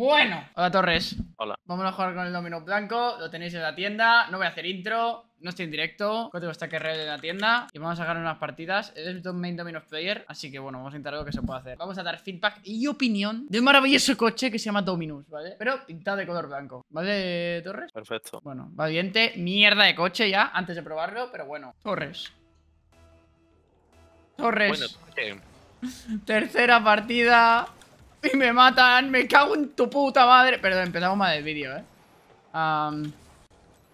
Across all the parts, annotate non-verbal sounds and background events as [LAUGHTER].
Bueno, hola Torres. Hola. Vamos a jugar con el dominó blanco. Lo tenéis en la tienda. No voy a hacer intro. No estoy en directo. Código está que este en la tienda. Y vamos a sacar unas partidas. Es el main dominos player. Así que bueno, vamos a intentar lo que se pueda hacer. Vamos a dar feedback y opinión de un maravilloso coche que se llama Dominus, ¿vale? Pero pintado de color blanco. ¿Vale, Torres? Perfecto. Bueno, valiente. Mierda de coche ya. Antes de probarlo, pero bueno. Torres. Torres. [LAUGHS] Tercera partida. [LAUGHS] Y me matan, me cago en tu puta madre. Perdón, empezamos mal el vídeo, eh.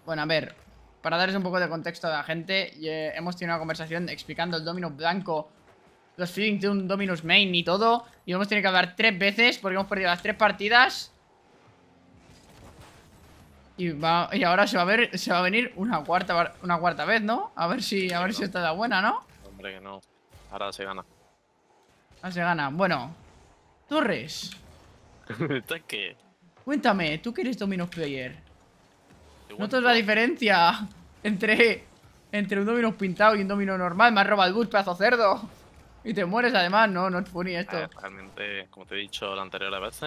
bueno, a ver. Para darles un poco de contexto a la gente, hemos tenido una conversación explicando el Dominus blanco, los feelings de un Dominus main y todo. Y hemos tenido que hablar tres veces porque hemos perdido las tres partidas. Y, y ahora se va a ver, se va a venir una cuarta, una cuarta vez, ¿no? A ver si, a ver si esta buena, ¿no? Hombre, que no. Ahora se gana. Ahora se gana. Bueno, Torres. [LAUGHS] ¿Estás qué? Cuéntame, tú que eres Domino's Player. ¿Notas la diferencia entre, entre un Domino's pintado y un Domino normal? Me has robado el bus, pedazo cerdo. Y te mueres además, no, no es funny esto. realmente, como te he dicho la anterior vez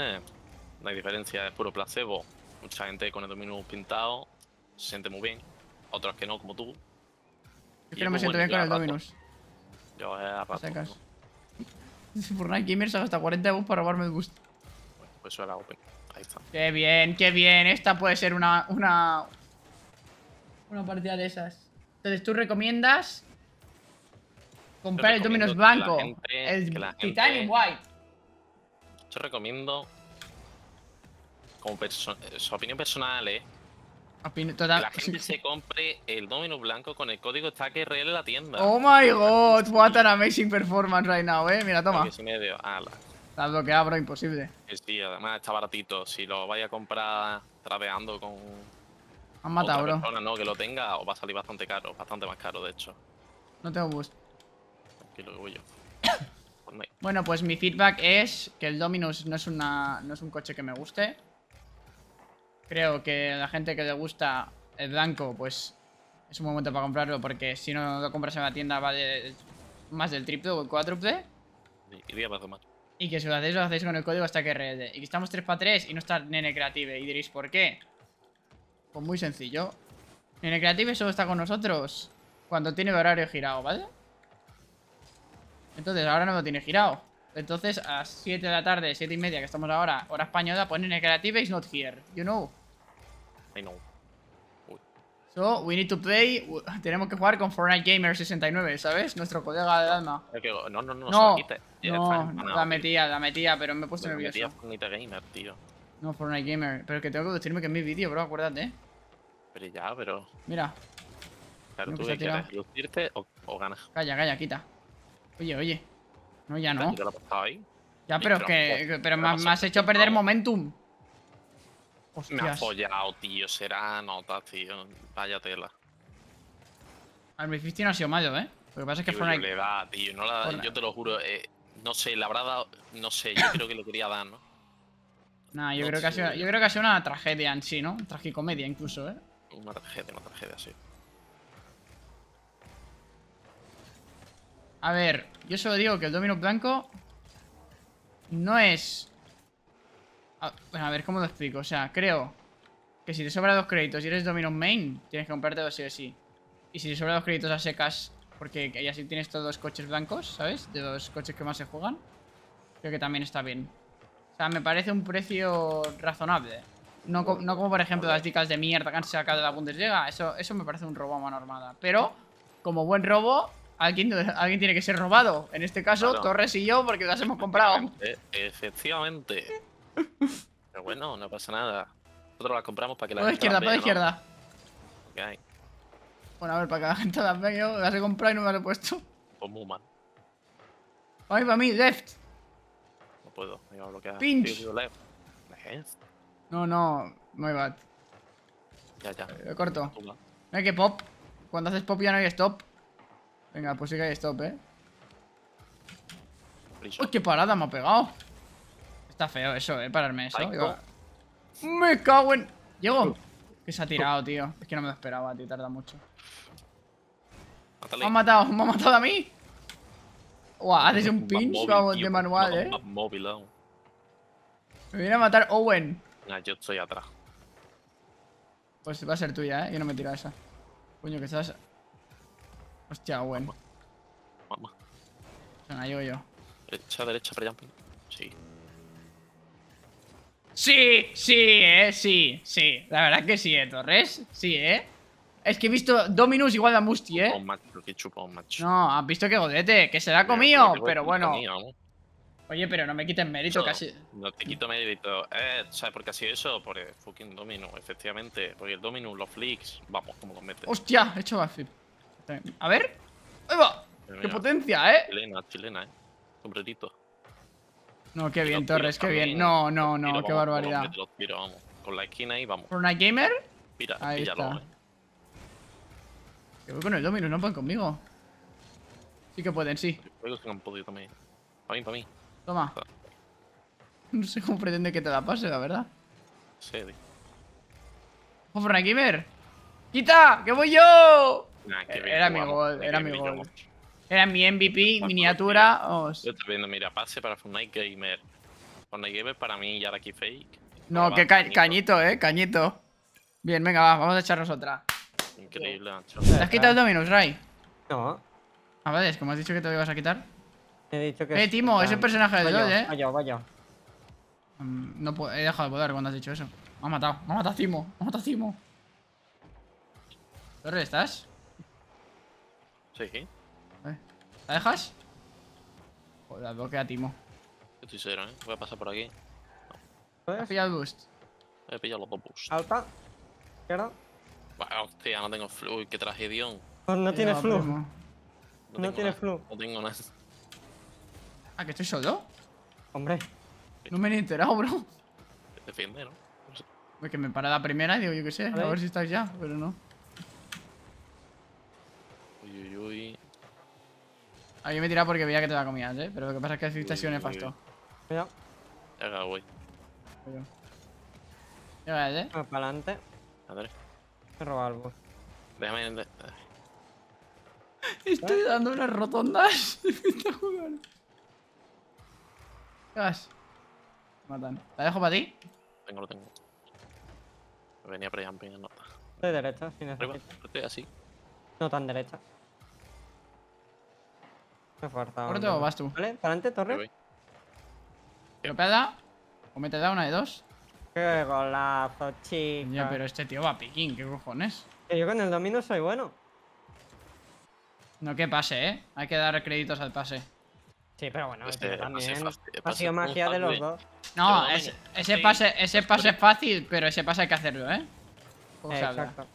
no hay diferencia es puro placebo. Mucha gente con el Dominus pintado se siente muy bien, otros que no, como tú. Es que no me siento bien con el Dominus. Yo voy a [LAUGHS] por Fortnite Gamers hasta 40 euros para robarme el gusto. pues eso era open. Ahí está. Qué bien, qué bien. Esta puede ser una, una, una partida de esas. Entonces tú recomiendas comprar el Dominos blanco, el Titanium White. Yo recomiendo, como eh, su opinión personal, ¿eh? la gente se compre el domino blanco con el código real en la tienda. Oh my god, what an amazing performance right now, eh. Mira, toma. medio, Está bloqueado, imposible. Sí, además está baratito. Si lo vaya a comprar traveando con. Han matado, otra bro. no, que lo tenga, o va a salir bastante caro, bastante más caro, de hecho. No tengo boost. Tranquilo, lo yo. [COUGHS] bueno, pues mi feedback es que el Dominus no es, una, no es un coche que me guste. Creo que la gente que le gusta el blanco, pues es un momento para comprarlo, porque si no lo compras en la tienda vale más del triple o el cuádruple. Y Y que si lo hacéis, lo hacéis con el código hasta que rede. Y que estamos 3x3 y no está Nene Creative. Y diréis, ¿por qué? Pues muy sencillo. Nene Creative solo está con nosotros cuando tiene horario girado, ¿vale? Entonces, ahora no lo tiene girado. Entonces, a 7 de la tarde, 7 y media que estamos ahora, hora española, pues Nene Creative is not here. You know. No. So, we need to play. Tenemos que jugar con Fortnite Gamer 69, ¿sabes? Nuestro colega de alma. No, no, no, no. No, no, la metía, la metía, pero me he puesto nervioso. Fortnite Gamer, tío. No, Fortnite Gamer. Pero que tengo que decirme que es mi vídeo, bro, acuérdate. Pero ya, pero. Mira. Claro, tú que quieres lucirte o ganas. Calla, calla, quita. Oye, oye. No, ya no. Ya, pero es que. Pero me has hecho perder momentum. Me ha follado, oh, tío. Será nota, tío. Vaya tela. A mi 15 no ha sido malo, ¿eh? Lo que pasa es que una. Le da, tío. No la... Yo te lo juro. Eh, no sé, la habrá dado... No sé, yo creo que lo quería dar, ¿no? [LAUGHS] Nah, yo, creo que ha sido, yo creo que ha sido una tragedia en sí, ¿no? Tragicomedia incluso, ¿eh? Una tragedia, una tragedia, sí. A ver, yo solo digo que el Dominus Blanco no es a, ah, a ver cómo lo explico. O sea, creo que si te sobra dos créditos y eres Dominion Main, tienes que comprarte dos sí o sí. Y si te sobra dos créditos a secas, porque ya si tienes todos los coches blancos, ¿sabes? De los coches que más se juegan, creo que también está bien. O sea, me parece un precio razonable. No, como, por ejemplo, las dicas de mierda que han sacado de la Bundesliga. Eso, eso me parece un robo a mano armada. Pero, como buen robo, alguien, alguien tiene que ser robado. En este caso, Torres y yo, porque las hemos comprado. Efectivamente. Pero bueno, no pasa nada. Nosotros las compramos para que la por la izquierda, las vea, por ¿no? izquierda. Okay. Bueno, a ver, para que la gente las vea, yo las he comprado y no me las he puesto. Pues muy mal. Ay, para mí, left. No puedo, me iba a bloquear. Pinch. No, no, muy bad. Ya, ya. Lo eh, corto. No hay que pop. Cuando haces pop ya no hay stop. Venga, pues sí que hay stop, eh. Uy, qué parada me ha pegado. Está feo eso, eh, pararme eso. me cago en... Llego. Que se ha tirado, tío. Es que no me lo esperaba, tío. Tarda mucho. Me ha matado, me ha matado a mí. Guau, haces un pinch de manual, eh. Me viene a matar Owen. Nah, yo estoy atrás. Pues va a ser tuya, eh. Yo no me tiro a esa. Coño, que estás. Hostia, Owen. Vamos. Mamá. Venga, yo. Derecha, derecha, para Sí. Sí, sí, eh, sí, sí. La verdad que sí, eh, Torres. Sí, eh. Es que he visto Dominus igual a Musty, eh. No, has visto que godete, que se la ha comido, pero, bueno. Oye, pero no me quiten mérito, casi. No te quito mérito. Eh, ¿Sabes por qué ha sido eso? Por el fucking Dominus, efectivamente. Porque el Dominus, los flicks, vamos, como los metes Hostia, he hecho backflip. A ver. ¡Ahí va! ¡Qué potencia, eh! Chilena, chilena, eh. Sombrerito. No, qué bien, Torres, qué bien. No, no, no, qué barbaridad. vamos. Con la esquina ahí, vamos. ¿Por gamer? Mira, ahí está. Lo, eh. voy con el domino, no van conmigo. Sí que pueden, sí. que han podido también. Para mí, para mí. Toma. [LAUGHS] No sé cómo pretende que te la pase, la verdad. Sí, tío. ¡Oh, Gamer! ¡Quita! ¡Que voy yo! era mi gol, eh, era mi gol. Era mi MVP, miniatura. o Yo estoy viendo, mira, pase para Fortnite Gamer. Fortnite Gamer para mí y ahora aquí Fake. No, que cañito. eh, cañito. Bien, venga, vamos a echarnos otra. Increíble, ancho. ¿Te has quitado el Dominus, Ray? No. A ah, ver, es como has dicho que te lo ibas a quitar. He dicho que. Eh, Timo, es, el personaje de LOL, eh. Vaya, vaya. Mm, no he dejado de poder cuando has dicho eso. Me ha matado, me ha matado Timo, me ha matado Timo. ¿Dónde estás? Sí. ¿La dejas? Joder, bloquea a Timo. Estoy cero, eh. Voy a pasar por aquí. No. He pillado el boost? He pillado los dos boosts. Alta. ¿Qué era? hostia, no tengo flu. Qué tragedión. Pues no tienes flu. No, tienes flu. No tengo nada. ¿Ah, que estoy solo? Hombre. No me he enterado, bro. Defiende, ¿no? que me para la primera y digo, yo qué sé, a, a ver si estás ya, pero no. A mí me tirado porque veía que te la comías, ¿eh? Pero lo que pasa es que te ha sido nefasto. Cuidado. Ya voy. Cuidado. ¿eh? Ah, para adelante. Madre. He robado algo. Déjame ir. Estoy dando unas rotondas. ¿Qué [LAUGHS] vas? Matan. ¿La dejo para ti? Tengo, lo tengo. Venía prejumping, no. De derecha, sin estoy así. No tan derecha falta. ¿Por dónde vas tú? ¿Vale? adelante, torre? peda ¿O me te da una de dos? ¡Qué golazo, chico! Ya, pero este tío va a piquín, ¿qué cojones? yo con el domino soy bueno. No que pase, ¿eh? Hay que dar créditos al pase. Sí, pero bueno, este, también eh, ha sido magia de los dos. No, ese, pase, ese pues pase es fácil, pero ese pase hay que hacerlo, ¿eh? exacto. Pues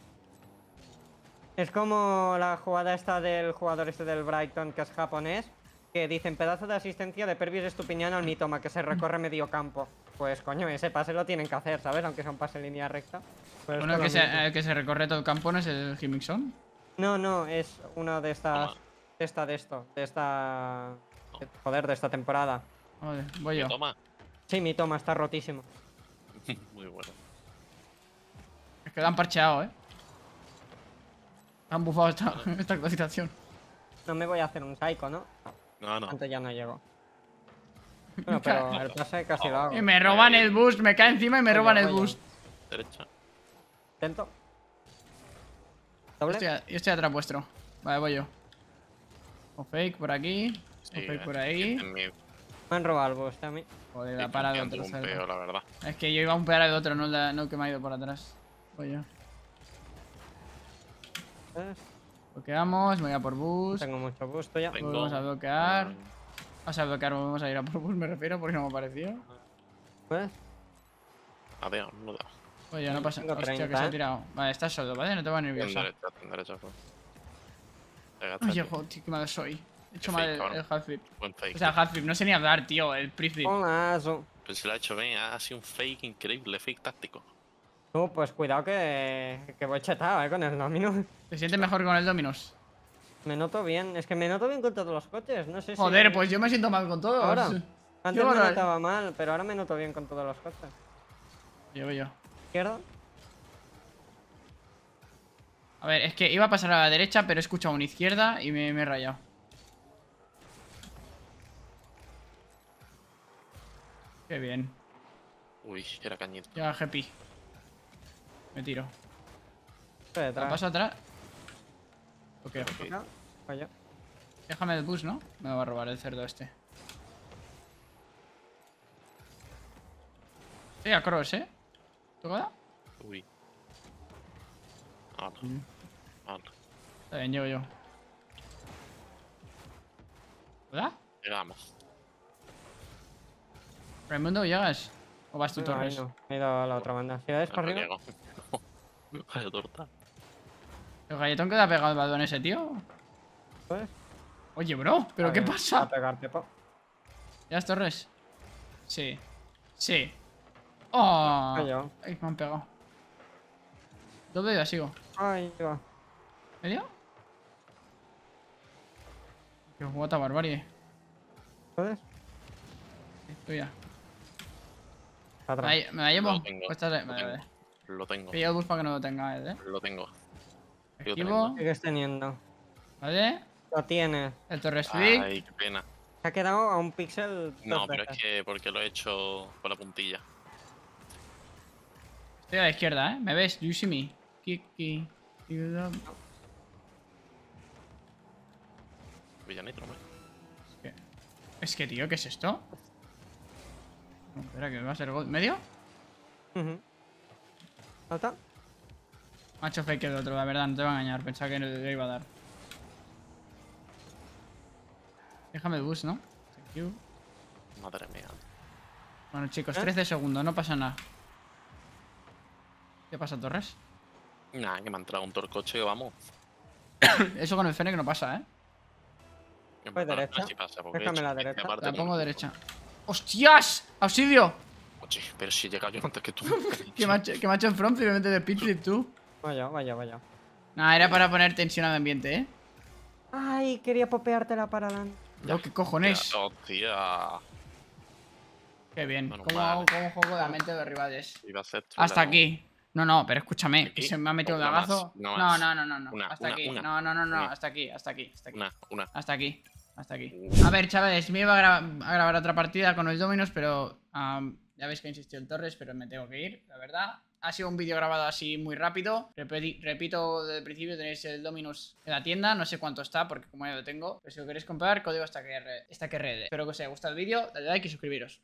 es como la jugada esta del jugador este del Brighton, que es japonés, que dicen pedazo de asistencia de Pervis Estupiñán al Mitoma, que se recorre medio campo. Pues coño, ese pase lo tienen que hacer, ¿sabes? Aunque sea un pase en línea recta. ¿Uno pues que se, recorre todo el campo no es el Gimixon? No, no, es uno de estas... esta, de esto, de esta... Joder, de esta temporada. Vale, voy yo. ¿Toma? Sí, mi está rotísimo. [LAUGHS] Muy bueno. Es que lo han parcheado, ¿eh? Han bufado esta, [LAUGHS] esta actualización. No me voy a hacer un psycho, ¿no? No, no. Antes ya no llego. [LAUGHS] No, pero el pase casi lo hago. Y me roban el boost, me cae encima y me roban el boost. Derecha. Tento. Yo estoy, atrás vuestro. Vale, voy yo. O fake por aquí. o fake por ahí. Este me han robado el boost a mí. Joder, la parada de otro. la verdad. Es que yo iba a un pegar de otro, no, no el que me ha ido por atrás. Voy yo. Bloqueamos, me voy a por bus. Tengo mucho gusto ya. Vamos a bloquear. Vamos a bloquear, vamos a ir a por bus, me refiero, porque no me apareció. A Adiós, no da. Oye, no pasa nada. Hostia, que se ha ¿eh? tirado. Vale, estás solo, ¿vale? No te va nervioso. Derecha, derecha, Oye, tío, qué malo soy. He hecho mal el, half O sea, half no sé ni hablar, tío, el príncipe Pues se lo ha hecho bien, ha sido un fake increíble, fake táctico pues cuidado que, que voy chetado, eh, con el Dominus. ¿Te sientes mejor con el Dominus? Me noto bien, es que me noto bien con todos los coches, no sé si... Joder, pues yo me siento mal con todo Ahora, antes me notaba mal, pero ahora me noto bien con todos los coches. Llevo yo. ¿Izquierda? A ver, es que iba a pasar a la derecha, pero he escuchado una izquierda y me, me he rayado. Qué bien. Uy, era cañito. Ya, Happy. Me tiro. Estoy Paso atrás. Ok. Ok vaya. Déjame el bus, ¿no? Me va a robar el cerdo este. Estoy a cross, ¿eh? ¿Tocada? Uy. da? Ah, Uy. Mm. Ah, Está bien, llego yo. ¿Verdad? Llegamos. Raimundo, ¿llegas? ¿O vas tú, Torres? No, he ido a la otra banda. Ciudades no, arriba torta. El galletón que te ha pegado el balón ese, tío. Pues. Oye, bro, ¿pero qué pasa? A ¿Ya es Torres? Sí. Sí. ¡Oh! me han pegado. ¿Dónde ya sigo? Ahí va. ¿Me Qué guata barbarie. ¿Puedes? Sí, tuya. Atrás. Me, la llevo. No, Cuesta, lo tengo. Pilla para que no lo él, ¿eh? Lo tengo. Lo tengo. Sigues teniendo. ¿Vale? Lo tiene. El Torre Swift. Ay, qué pena. Se ha quedado a un pixel. No, pero es que porque lo he hecho con la puntilla. Estoy a la izquierda, ¿eh? ¿Me ves? Do you see me? Kiki. Villanito, es que... tío, ¿qué es esto? espera, que me va a ser gol. ¿Medio? Uh ¿Falta? Ha hecho fake el otro, la verdad, no te va a engañar. Pensaba que no le iba a dar. Déjame el bus, ¿no? Thank you. Madre mía. Bueno, chicos, 13 ¿Eh? segundos, no pasa nada. ¿Qué pasa, Torres? Nah, que me ha entrado un torcoche, vamos. [COUGHS] Eso con el que no pasa, ¿eh? Pues derecha. Déjame la derecha. La pongo derecha. ¡Hostias! ¡Auxilio! pero si he llegado yo antes que, macho, que macho en front, metes de pitch tú. Vaya, vaya, vaya. Nah, era para poner tensión al ambiente, ¿eh? Ay, quería popeártela para parada. Ya, oh, ¿qué cojones? No, tía. Qué bien. Bueno, ¿Cómo, juego de la mente de rivales? Hasta aquí. No, no, pero escúchame, que se me ha metido el lagazo. No, no, no, no, hasta aquí. no, no, no, no. Hasta aquí, hasta aquí, hasta aquí. Una, una. Hasta aquí. Hasta aquí. A ver, chavales, me iba a, grabar otra partida con los dominos, pero ya veis que insistió el Torres, pero me tengo que ir, la verdad. Ha sido un vídeo grabado así muy rápido. repito desde el principio, tenéis el Dominus en la tienda. No sé cuánto está, porque como ya lo tengo. Pero si lo queréis comprar, código hasta que, hasta que Espero que os haya gustado el vídeo. Dale like y suscribiros.